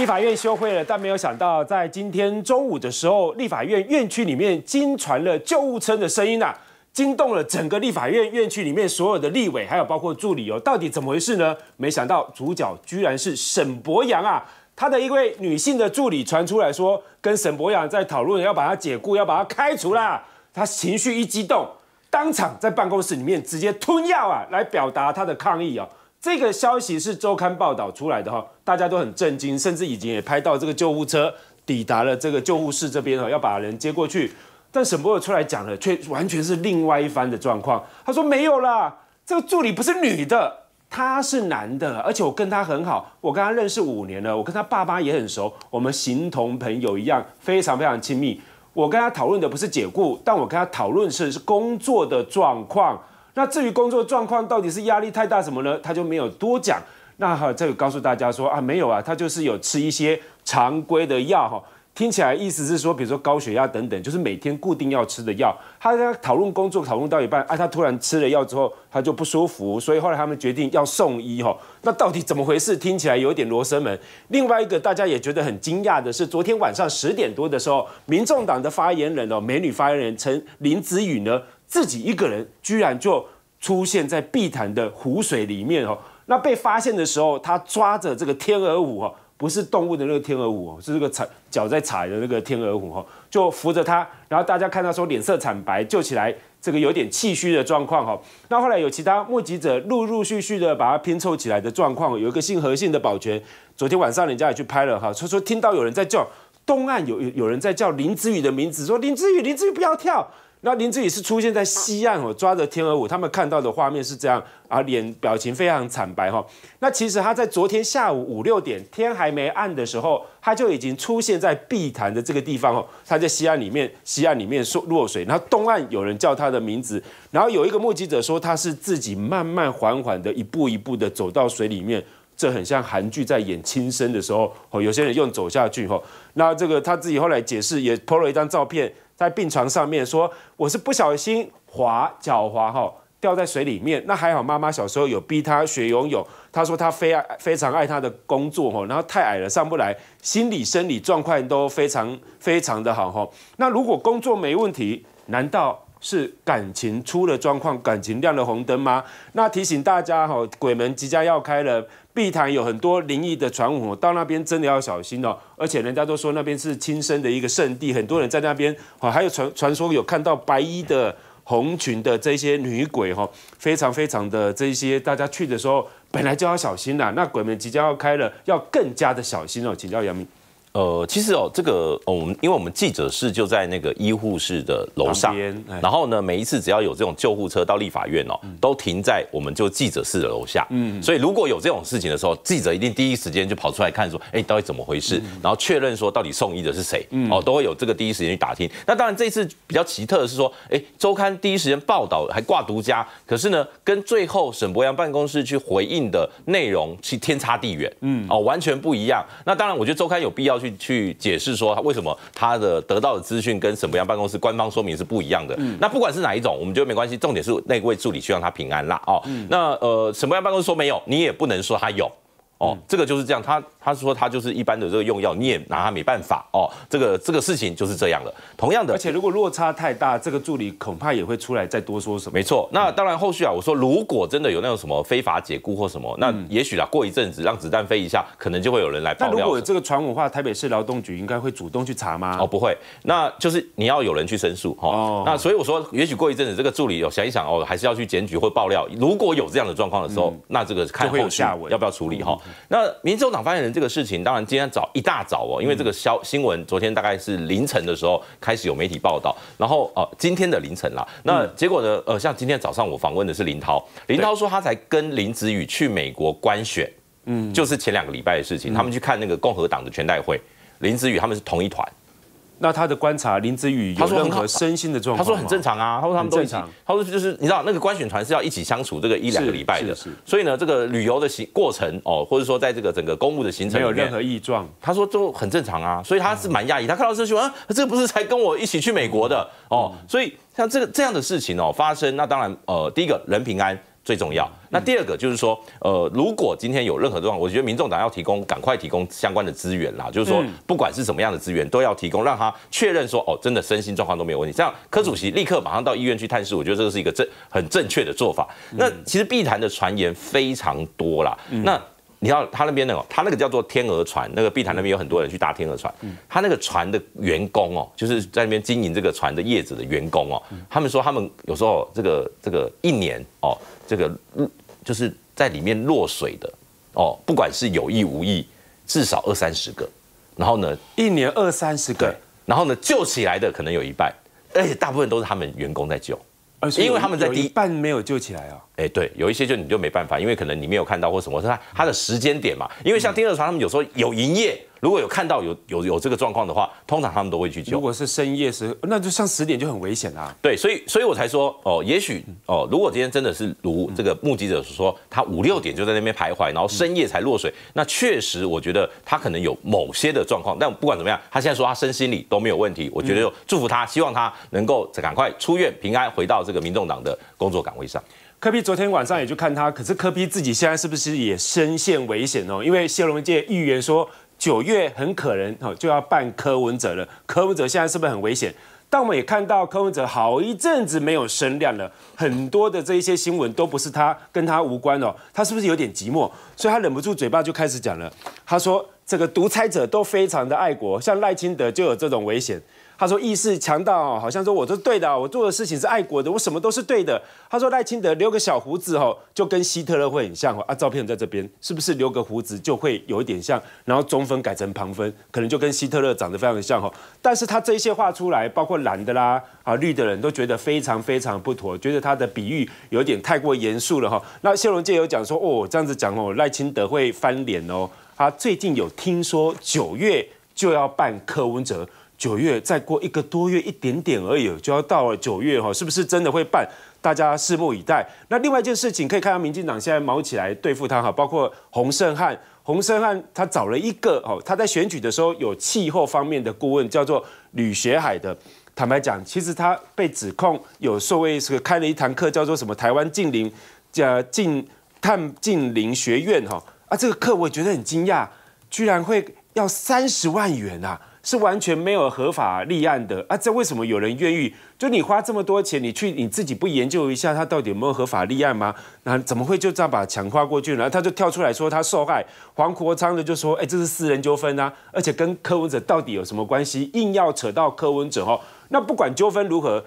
立法院休会了，但没有想到，在今天中午的时候，立法院院区里面惊传了救护车的声音呐，惊动了整个立法院院区里面所有的立委，还有包括助理哦，到底怎么回事呢？没想到主角居然是沈博洋啊，他的一位女性的助理传出来说，跟沈博洋在讨论要把他解雇，要把他开除啦，他情绪一激动，当场在办公室里面直接吞药啊，来表达他的抗议哦。这个消息是周刊报道出来的哈，大家都很震惊，甚至已经也拍到这个救护车抵达了这个救护室这边哈，要把人接过去。但沈伯出来讲了，却完全是另外一番的状况。他说没有啦，这个助理不是女的，他是男的，而且我跟他很好，我跟他认识五年了，我跟他爸妈也很熟，我们形同朋友一样，非常非常亲密。我跟他讨论的不是解雇，但我跟他讨论是是工作的状况。那至于工作状况到底是压力太大什么呢？他就没有多讲。那这个告诉大家说啊，没有啊，他就是有吃一些常规的药哈。听起来意思是说，比如说高血压等等，就是每天固定要吃的药。他在讨论工作讨论到一半，哎，他突然吃了药之后，他就不舒服，所以后来他们决定要送医哈。那到底怎么回事？听起来有点罗生门。另外一个大家也觉得很惊讶的是，昨天晚上十点多的时候，民众党的发言人哦，美女发言人陈林子宇呢？自己一个人居然就出现在碧潭的湖水里面哦，那被发现的时候，他抓着这个天鹅舞哦，不是动物的那个天鹅舞，哦，是这个踩脚在踩的那个天鹅舞哦，就扶着他，然后大家看到说脸色惨白，救起来这个有点气虚的状况哈。那后来有其他目击者陆陆续续的把它拼凑起来的状况，有一个姓何姓的保全，昨天晚上人家也去拍了哈，说说听到有人在叫东岸有有人在叫林子宇的名字，说林子宇，林子宇不要跳。那林志颖是出现在西岸哦，抓着天鹅舞，他们看到的画面是这样啊，脸表情非常惨白哈。那其实他在昨天下午五六点，天还没暗的时候，他就已经出现在碧潭的这个地方哦。他在西岸里面，西岸里面落落水，然后东岸有人叫他的名字，然后有一个目击者说他是自己慢慢缓缓的一步一步的走到水里面，这很像韩剧在演轻生的时候哦，有些人用走下去吼，那这个他自己后来解释也拍了一张照片。在病床上面说，我是不小心滑脚滑哈掉在水里面，那还好妈妈小时候有逼他学游泳。他说他非爱非常爱他的工作哈，然后太矮了上不来，心理生理状况都非常非常的好哈。那如果工作没问题，难道？是感情出了状况，感情亮了红灯吗？那提醒大家哈，鬼门即将要开了，碧潭有很多灵异的传闻，到那边真的要小心哦。而且人家都说那边是亲生的一个圣地，很多人在那边哦，还有传传说有看到白衣的、红裙的这些女鬼哈，非常非常的这些，大家去的时候本来就要小心啦。那鬼门即将要开了，要更加的小心哦。请教杨明。呃，其实哦，这个我们因为我们记者室就在那个医护室的楼上，然后呢，每一次只要有这种救护车到立法院哦，都停在我们就记者室的楼下，嗯，所以如果有这种事情的时候，记者一定第一时间就跑出来看说，哎，到底怎么回事，然后确认说到底送医的是谁，哦，都会有这个第一时间去打听。那当然这次比较奇特的是说，哎，周刊第一时间报道还挂独家，可是呢，跟最后沈博阳办公室去回应的内容是天差地远，嗯，哦，完全不一样。那当然，我觉得周刊有必要。去去解释说他为什么他的得到的资讯跟沈博阳办公室官方说明是不一样的。那不管是哪一种，我们觉得没关系，重点是那位助理希望他平安啦哦。那呃，沈博阳办公室说没有，你也不能说他有。哦，这个就是这样，他他说他就是一般的这个用药，你也拿他没办法哦。这个这个事情就是这样了。同样的，而且如果落差太大，这个助理恐怕也会出来再多说什么。没错，那当然后续啊，我说如果真的有那种什么非法解雇或什么，那也许啊过一阵子让子弹飞一下，可能就会有人来爆料。那如果这个传闻的话，台北市劳动局应该会主动去查吗？哦，不会，那就是你要有人去申诉哦。那所以我说，也许过一阵子，这个助理有想一想哦，还是要去检举或爆料。如果有这样的状况的时候，那这个看后续要不要处理哈。那民主党发言人这个事情，当然今天早一大早哦，因为这个消新闻昨天大概是凌晨的时候开始有媒体报道，然后呃今天的凌晨啦，那结果呢，呃像今天早上我访问的是林涛，林涛说他才跟林子宇去美国官选，嗯，就是前两个礼拜的事情，他们去看那个共和党的全代会，林子宇他们是同一团。那他的观察，林子宇有任何身心的状况？他说很正常啊，他说他们都正常，他说就是你知道那个官选团是要一起相处这个一两个礼拜的，所以呢，这个旅游的行过程哦，或者说在这个整个公务的行程没有任何异状，他说都很正常啊，所以他是蛮讶异，他看到这些，啊，这不是才跟我一起去美国的哦，所以像这个这样的事情哦发生，那当然呃，第一个人平安。最重要。那第二个就是说，呃，如果今天有任何状况，我觉得民众党要提供，赶快提供相关的资源啦。就是说，不管是什么样的资源，都要提供，让他确认说，哦，真的身心状况都没有问题。这样柯主席立刻马上到医院去探视，我觉得这是一个正很正确的做法。那其实避谈的传言非常多啦，那。你要他那边那个，他那个叫做天鹅船，那个碧潭那边有很多人去搭天鹅船。嗯，他那个船的员工哦，就是在那边经营这个船的叶子的员工哦。他们说他们有时候这个这个一年哦，这个就是在里面落水的哦，不管是有意无意，至少二三十个。然后呢，一年二三十个，然后呢救起来的可能有一半，而且大部分都是他们员工在救。因为他们在一半没有救起来啊。哎，对，有一些就你就没办法，因为可能你没有看到或什么，他他的时间点嘛。因为像第二船，他们有时候有营业，如果有看到有有有这个状况的话，通常他们都会去救。如果是深夜时，那就像十点就很危险啦。对，所以所以我才说哦，也许哦，如果今天真的是如这个目击者说，他五六点就在那边徘徊，然后深夜才落水，那确实我觉得他可能有某些的状况。但不管怎么样，他现在说他身心里都没有问题，我觉得祝福他，希望他能够赶快出院，平安回到这个民众党的工作岗位上。柯比昨天晚上也去看他，可是柯比自己现在是不是也深陷危险哦？因为谢龙介预言说九月很可能哦就要办柯文哲了，柯文哲现在是不是很危险？但我们也看到柯文哲好一阵子没有声量了，很多的这一些新闻都不是他，跟他无关哦，他是不是有点寂寞？所以他忍不住嘴巴就开始讲了，他说这个独裁者都非常的爱国，像赖清德就有这种危险。他说：“意识强到哦，好像说我都对的，我做的事情是爱国的，我什么都是对的。”他说：“赖清德留个小胡子哦，就跟希特勒会很像哦啊，照片在这边，是不是留个胡子就会有一点像？然后中分改成旁分，可能就跟希特勒长得非常的像哦。但是他这些话出来，包括蓝的啦啊绿的人都觉得非常非常不妥，觉得他的比喻有点太过严肃了哈。那谢龙界有讲说，哦这样子讲哦，赖清德会翻脸哦他最近有听说九月就要办柯文哲。”九月再过一个多月，一点点而已，就要到了九月哈，是不是真的会办？大家拭目以待。那另外一件事情，可以看到民进党现在忙起来对付他哈，包括洪胜汉。洪胜汉他找了一个哦，他在选举的时候有气候方面的顾问，叫做吕学海的。坦白讲，其实他被指控有所谓是开了一堂课，叫做什么台湾近邻，叫近探近邻学院哈啊，这个课我觉得很惊讶，居然会要三十万元啊！是完全没有合法立案的啊！这为什么有人愿意？就你花这么多钱，你去你自己不研究一下他到底有没有合法立案吗？那怎么会就这样把强化过去呢？他就跳出来说他受害，黄国昌的就说：“哎，这是私人纠纷啊，而且跟柯文哲到底有什么关系？硬要扯到柯文哲哦，那不管纠纷如何，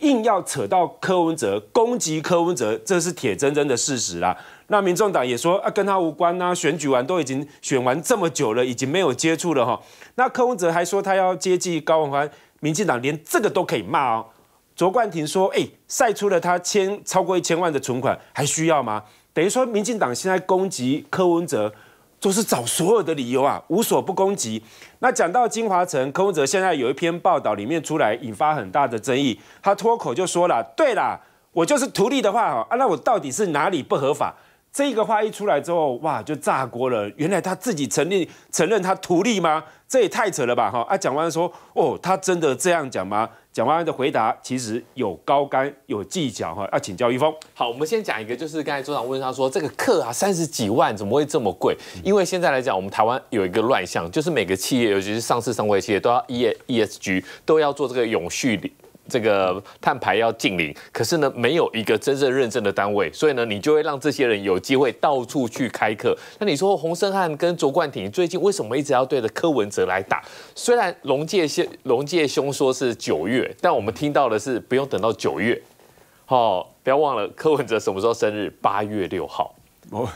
硬要扯到柯文哲攻击柯文哲，这是铁铮铮的事实啦。”那民众党也说啊，跟他无关呐，选举完都已经选完这么久了，已经没有接触了哈。那柯文哲还说他要接济高文欢，民进党连这个都可以骂哦。卓冠廷说，哎，晒出了他千超过一千万的存款，还需要吗？等于说民进党现在攻击柯文哲，都是找所有的理由啊，无所不攻击。那讲到金华城，柯文哲现在有一篇报道里面出来，引发很大的争议。他脱口就说了，对啦，我就是图利的话，啊，那我到底是哪里不合法？这个话一出来之后，哇，就炸锅了。原来他自己承认承认他图利吗？这也太扯了吧，哈！啊，蒋万安说，哦，他真的这样讲吗？蒋万安的回答其实有高干有技巧哈，要请教一峰。好，我们先讲一个，就是刚才周长问他说，这个课啊，三十几万怎么会这么贵？因为现在来讲，我们台湾有一个乱象，就是每个企业，尤其是上市上柜企业，都要 E E S G，都要做这个永续。这个碳排要禁零，可是呢，没有一个真正认证的单位，所以呢，你就会让这些人有机会到处去开课。那你说洪胜汉跟卓冠廷最近为什么一直要对着柯文哲来打？虽然龙介兄龙介兄说是九月，但我们听到的是不用等到九月。好，不要忘了柯文哲什么时候生日？八月六号。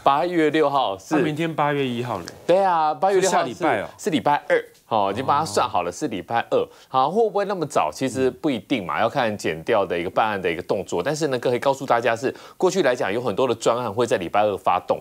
八月六号是明天八月一号对啊，八月六号下礼拜哦，是礼拜二。好，已经把它算好了，是礼拜二。好，会不会那么早？其实不一定嘛，要看减掉的一个办案的一个动作。但是呢，可以告诉大家是，过去来讲有很多的专案会在礼拜二发动。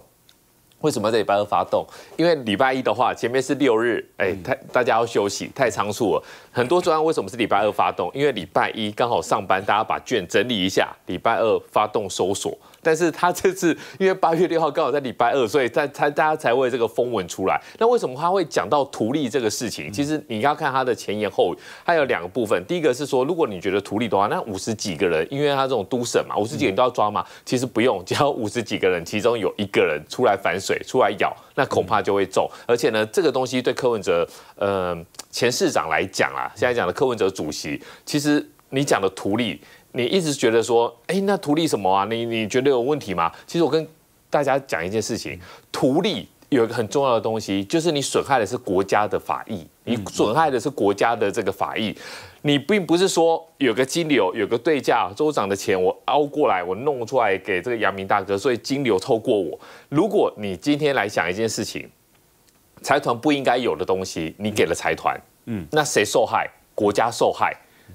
为什么在礼拜二发动？因为礼拜一的话，前面是六日，哎，太大家要休息，太仓促了。很多专案为什么是礼拜二发动？因为礼拜一刚好上班，大家把卷整理一下，礼拜二发动搜索。但是他这次因为八月六号刚好在礼拜二，所以他他大家才会这个风闻出来。那为什么他会讲到图利这个事情？其实你要看他的前言后语，他有两个部分。第一个是说，如果你觉得图利的话，那五十几个人，因为他这种督审嘛，五十几个人都要抓嘛，其实不用，只要五十几个人其中有一个人出来反水，出来咬，那恐怕就会重。而且呢，这个东西对柯文哲，呃，前市长来讲啊，现在讲的柯文哲主席，其实你讲的图利。你一直觉得说，哎，那图利什么啊？你你觉得有问题吗？其实我跟大家讲一件事情，图利有一个很重要的东西，就是你损害的是国家的法益，你损害的是国家的这个法益，你并不是说有个金流，有个对价，州长的钱我凹过来，我弄出来给这个阳明大哥，所以金流透过我。如果你今天来想一件事情，财团不应该有的东西，你给了财团，嗯，那谁受害？国家受害。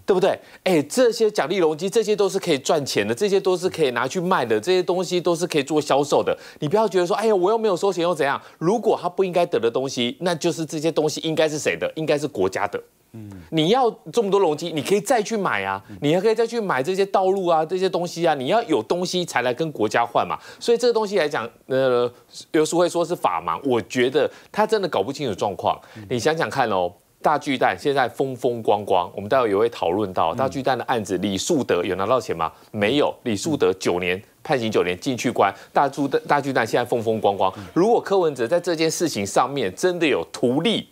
对不对？哎，这些奖励容积，这些都是可以赚钱的，这些都是可以拿去卖的，这些东西都是可以做销售的。你不要觉得说，哎呀，我又没有收钱又怎样？如果他不应该得的东西，那就是这些东西应该是谁的？应该是国家的。嗯，你要这么多容积，你可以再去买啊，你还可以再去买这些道路啊，这些东西啊，你要有东西才来跟国家换嘛。所以这个东西来讲，呃，有时会说是法盲，我觉得他真的搞不清楚状况。你想想看哦。大巨蛋现在风风光光，我们待会也会讨论到大巨蛋的案子。李树德有拿到钱吗？没有，李树德九年判刑九年进去关。大巨蛋大巨蛋现在风风光光。如果柯文哲在这件事情上面真的有图利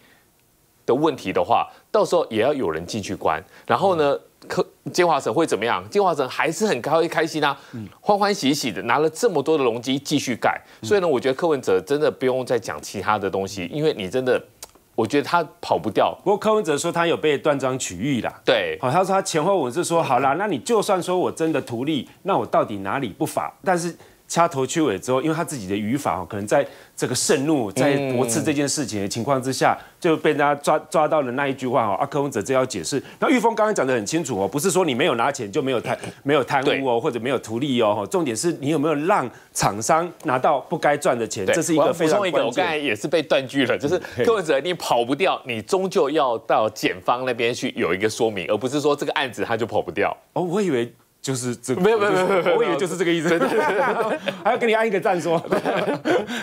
的问题的话，到时候也要有人进去关。然后呢，柯金华城会怎么样？金华城还是很开开心啊，欢欢喜喜的拿了这么多的容积继续盖。所以呢，我觉得柯文哲真的不用再讲其他的东西，因为你真的。我觉得他跑不掉。不过柯文哲说他有被断章取义啦。对，好，他说他前后文是说，好啦，那你就算说我真的图利，那我到底哪里不法？但是。掐头去尾之后，因为他自己的语法哦，可能在这个盛怒、在驳斥这件事情的情况之下，就被大家抓抓到了那一句话哦。阿柯文哲这要解释，那玉峰刚刚讲得很清楚哦，不是说你没有拿钱就没有贪 没有贪污哦，或者没有图利哦，重点是你有没有让厂商拿到不该赚的钱，这是一个。非常一个，我刚才也是被断句了，就是柯文哲，你跑不掉，你终究要到检方那边去有一个说明，而不是说这个案子他就跑不掉。哦，我以为。就是这，没有没有没有，我以为就是这个意思。还要给你按一个赞，说。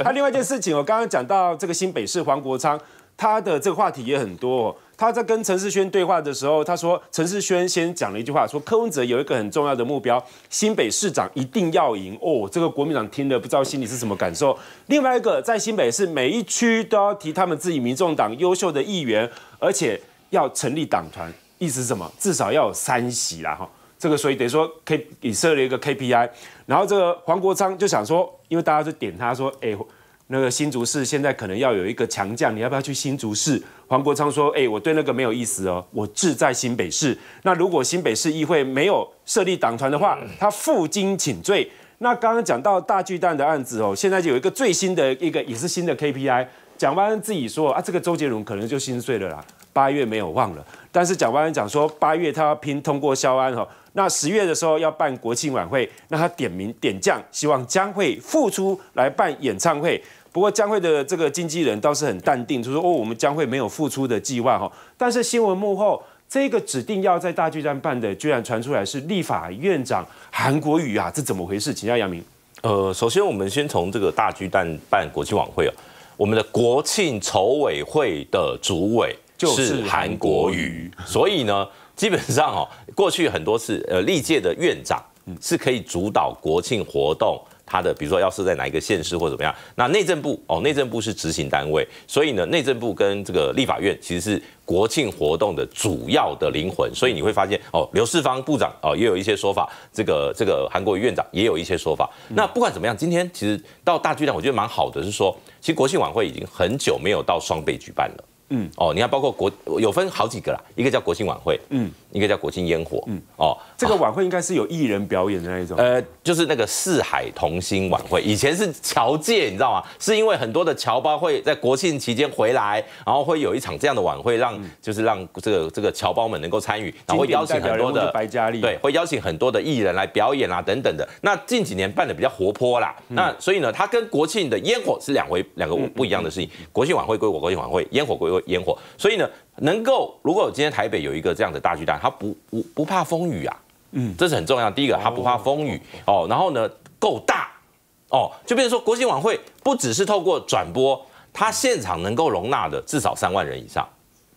还 有另外一件事情，我刚刚讲到这个新北市黄国昌，他的这个话题也很多。他在跟陈世轩对话的时候，他说陈世轩先讲了一句话，说柯文哲有一个很重要的目标，新北市长一定要赢。哦，这个国民党听了不知道心里是什么感受。另外一个，在新北市每一区都要提他们自己民众党优秀的议员，而且要成立党团，意思什么？至少要有三席啦，哈。这个所以等于说 K 你设了一个 KPI，然后这个黄国昌就想说，因为大家就点他说，哎，那个新竹市现在可能要有一个强将，你要不要去新竹市？黄国昌说，哎，我对那个没有意思哦，我志在新北市。那如果新北市议会没有设立党团的话，他负荆请罪。那刚刚讲到大巨蛋的案子哦，现在就有一个最新的一个也是新的 KPI，蒋万安自己说啊，这个周杰伦可能就心碎了啦，八月没有忘了，但是蒋万安讲说八月他要拼通过肖安哈。那十月的时候要办国庆晚会，那他点名点将，希望将会复出来办演唱会。不过将会的这个经纪人倒是很淡定，就说：“哦，我们将会没有复出的计划哈。”但是新闻幕后这个指定要在大巨蛋办的，居然传出来是立法院长韩国瑜啊，这怎么回事？请教杨明。呃，首先我们先从这个大巨蛋办国庆晚会哦，我们的国庆筹委会的主委就是韩国瑜，所以呢。基本上哦，过去很多次，呃，历届的院长是可以主导国庆活动，他的比如说要是在哪一个县市或怎么样，那内政部哦，内政部是执行单位，所以呢，内政部跟这个立法院其实是国庆活动的主要的灵魂，所以你会发现哦，刘世芳部长哦也有一些说法，这个这个韩国院长也有一些说法，那不管怎么样，今天其实到大剧院我觉得蛮好的，是说其实国庆晚会已经很久没有到双倍举办了。嗯哦，你看包括国有分好几个啦，一个叫国庆晚会，嗯，一个叫国庆烟火，嗯哦，这个晚会应该是有艺人表演的那一种，呃，就是那个四海同心晚会，以前是侨界你知道吗？是因为很多的侨胞会在国庆期间回来，然后会有一场这样的晚会，让就是让这个这个侨胞们能够参与，然后邀请很多的白佳丽对，会邀请很多的艺人来表演啊等等的。那近几年办的比较活泼啦，那所以呢，它跟国庆的烟火是两回两个不一样的事情，国庆晚会归我，国庆晚会烟火归我。烟火，所以呢，能够如果今天台北有一个这样的大巨蛋，它不不不怕风雨啊，嗯，这是很重要。第一个，它不怕风雨哦，然后呢够大哦，就变成说国庆晚会，不只是透过转播，它现场能够容纳的至少三万人以上。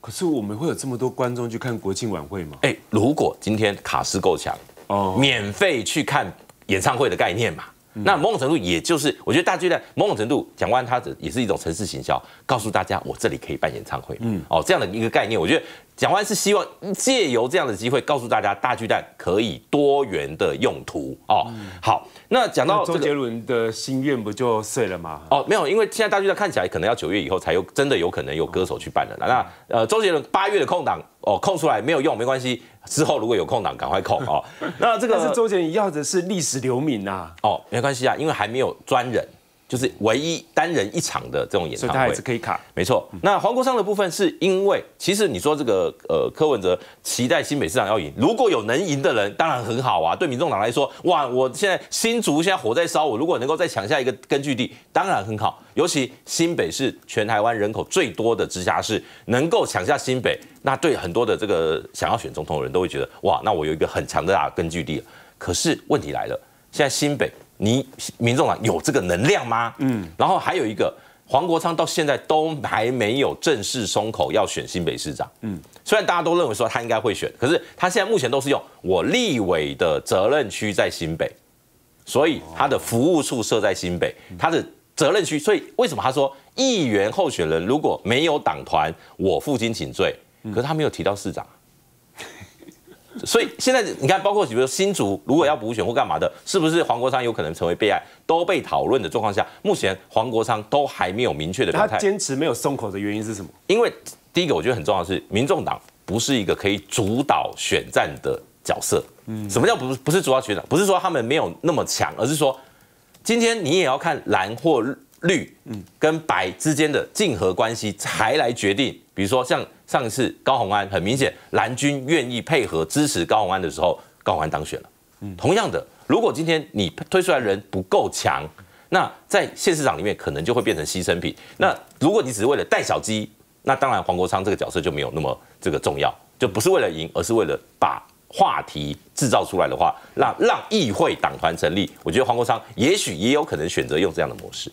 可是我们会有这么多观众去看国庆晚会吗？哎，如果今天卡斯够强哦，免费去看演唱会的概念嘛。那某种程度也就是，我觉得大巨蛋某种程度讲完，它的也是一种城市行销，告诉大家我这里可以办演唱会，嗯，哦，这样的一个概念，我觉得讲完是希望借由这样的机会告诉大家，大巨蛋可以多元的用途，哦，好，那讲到周杰伦的心愿不就碎了吗？哦，没有，因为现在大巨蛋看起来可能要九月以后才有真的有可能有歌手去办了，那呃，周杰伦八月的空档哦空出来没有用，没关系。之后如果有空档，赶快空哦。那这个是周杰伦要的是历史留名啊。哦，没关系啊，因为还没有专人。就是唯一单人一场的这种演唱会，是可以卡。没错，那黄国昌的部分是因为，其实你说这个呃柯文哲期待新北市长要赢，如果有能赢的人，当然很好啊。对民众党来说，哇，我现在新竹现在火在烧，我如果能够再抢下一个根据地，当然很好。尤其新北是全台湾人口最多的直辖市，能够抢下新北，那对很多的这个想要选总统的人都会觉得，哇，那我有一个很强的啊根据地。可是问题来了，现在新北。你民众党有这个能量吗？嗯，然后还有一个黄国昌到现在都还没有正式松口要选新北市长。嗯，虽然大家都认为说他应该会选，可是他现在目前都是用我立委的责任区在新北，所以他的服务处设在新北，他的责任区。所以为什么他说议员候选人如果没有党团，我负荆请罪？可是他没有提到市长。所以现在你看，包括比如说新竹如果要补选或干嘛的，是不是黄国昌有可能成为备案，都被讨论的状况下，目前黄国昌都还没有明确的表态。他坚持没有松口的原因是什么？因为第一个我觉得很重要的是，民众党不是一个可以主导选战的角色。嗯，什么叫不不是主导选战？不是说他们没有那么强，而是说今天你也要看蓝或绿嗯，跟白之间的竞合关系才来决定。比如说，像上一次高虹安，很明显蓝军愿意配合支持高虹安的时候，高虹安当选了。同样的，如果今天你推出来人不够强，那在县市长里面可能就会变成牺牲品。那如果你只是为了带小鸡，那当然黄国昌这个角色就没有那么这个重要，就不是为了赢，而是为了把话题制造出来的话，让让议会党团成立。我觉得黄国昌也许也有可能选择用这样的模式。